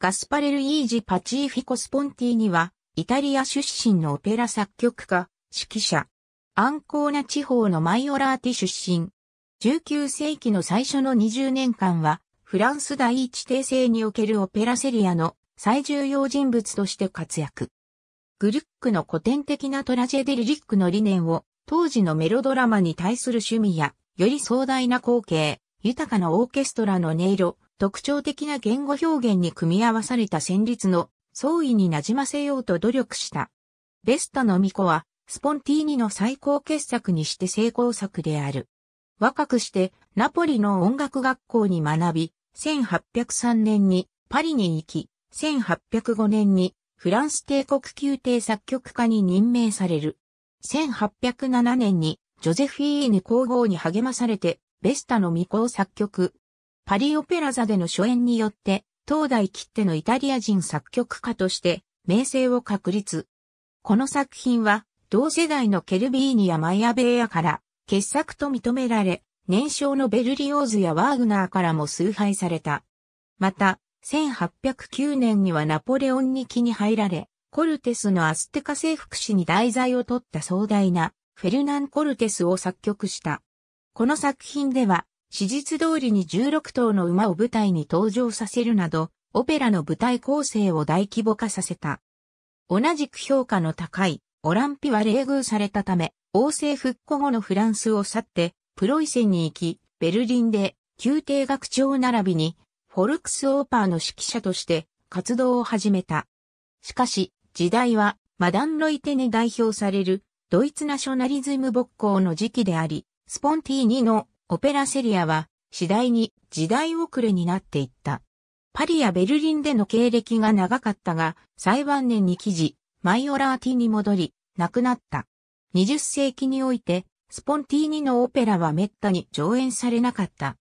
ガスパレルイージ・パチーフィコ・スポンティーは、イタリア出身のオペラ作曲家、指揮者。アンコーナ地方のマイオラーティ出身。19世紀の最初の20年間は、フランス第一帝政におけるオペラセリアの最重要人物として活躍。グルックの古典的なトラジェデリリックの理念を、当時のメロドラマに対する趣味や、より壮大な光景、豊かなオーケストラの音色、特徴的な言語表現に組み合わされた旋律の創意になじませようと努力した。ベスタの巫女は、スポンティーニの最高傑作にして成功作である。若くしてナポリの音楽学校に学び、1803年にパリに行き、1805年にフランス帝国宮廷作曲家に任命される。1807年にジョゼフィーヌ皇后に励まされて、ベスタの巫女を作曲、パリオペラ座での初演によって、当代切手のイタリア人作曲家として、名声を確立。この作品は、同世代のケルビーニやマイアベーヤから、傑作と認められ、年少のベルリオーズやワーグナーからも崇拝された。また、1809年にはナポレオンに気に入られ、コルテスのアステカ征服史に題材を取った壮大なフェルナン・コルテスを作曲した。この作品では、史実通りに16頭の馬を舞台に登場させるなど、オペラの舞台構成を大規模化させた。同じく評価の高いオランピは冷遇されたため、王政復古後のフランスを去って、プロイセンに行き、ベルリンで宮廷学長並びに、フォルクスオーパーの指揮者として活動を始めた。しかし、時代はマダン・ロイテに代表されるドイツナショナリズム勃興の時期であり、スポンティーニのオペラセリアは次第に時代遅れになっていった。パリやベルリンでの経歴が長かったが、最晩年に記事、マイオラーティに戻り、亡くなった。20世紀において、スポンティーニのオペラは滅多に上演されなかった。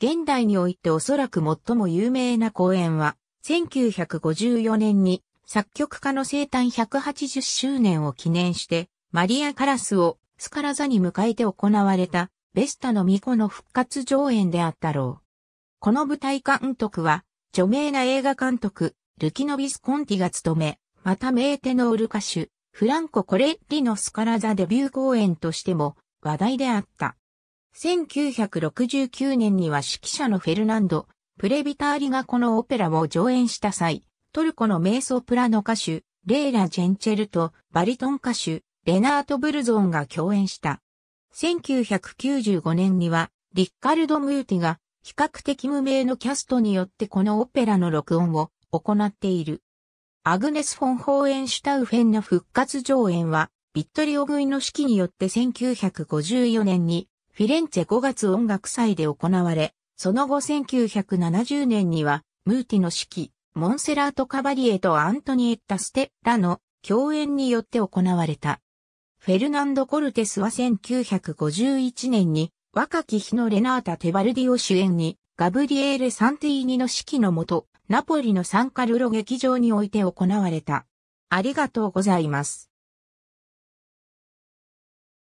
現代においておそらく最も有名な公演は、1954年に作曲家の生誕180周年を記念して、マリア・カラスをスカラ座に迎えて行われたベスタの巫女の復活上演であったろう。この舞台監督は、著名な映画監督、ルキノビス・コンティが務め、また名手のオル歌手、フランコ・コレッリのスカラザデビュー公演としても話題であった。1969年には指揮者のフェルナンド、プレビターリがこのオペラを上演した際、トルコの名想プラノ歌手、レイラ・ジェンチェルとバリトン歌手、レナート・ブルゾンが共演した。1995年には、リッカルド・ムーティが、比較的無名のキャストによってこのオペラの録音を行っている。アグネス・フォン・ホーエンシュタウフェンの復活上演は、ビットリオグイの式によって1954年に、フィレンツェ5月音楽祭で行われ、その後1970年には、ムーティの式、モンセラート・カバリエとアントニエッタ・ステッラの共演によって行われた。フェルナンド・コルテスは1951年に若き日のレナータ・テバルディを主演にガブリエーレ・サンティーニの指揮のもとナポリのサンカルロ劇場において行われた。ありがとうございます。